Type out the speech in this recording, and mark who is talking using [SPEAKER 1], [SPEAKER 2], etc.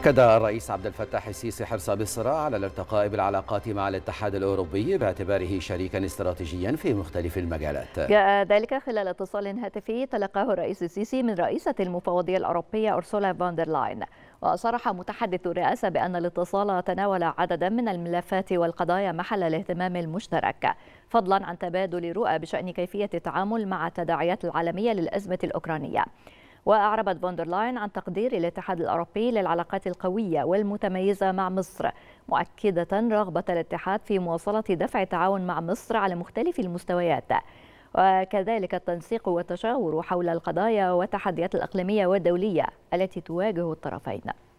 [SPEAKER 1] أكد الرئيس عبد الفتاح السيسي حرص مصر على الارتقاء بالعلاقات مع الاتحاد الأوروبي باعتباره شريكا استراتيجيا في مختلف المجالات جاء
[SPEAKER 2] ذلك خلال اتصال هاتفي تلقاه الرئيس السيسي من رئيسة المفوضية الأوروبية أرسولا فاندرلاين وصرح متحدث الرئاسة بأن الاتصال تناول عددا من الملفات والقضايا محل الاهتمام المشترك فضلا عن تبادل رؤى بشأن كيفية التعامل مع التداعيات العالمية للأزمة الأوكرانية وأعربت فوندرلاين عن تقدير الاتحاد الأوروبي للعلاقات القوية والمتميزة مع مصر مؤكدة رغبة الاتحاد في مواصلة دفع التعاون مع مصر على مختلف المستويات وكذلك التنسيق والتشاور حول القضايا والتحديات الإقليمية والدولية التي تواجه الطرفين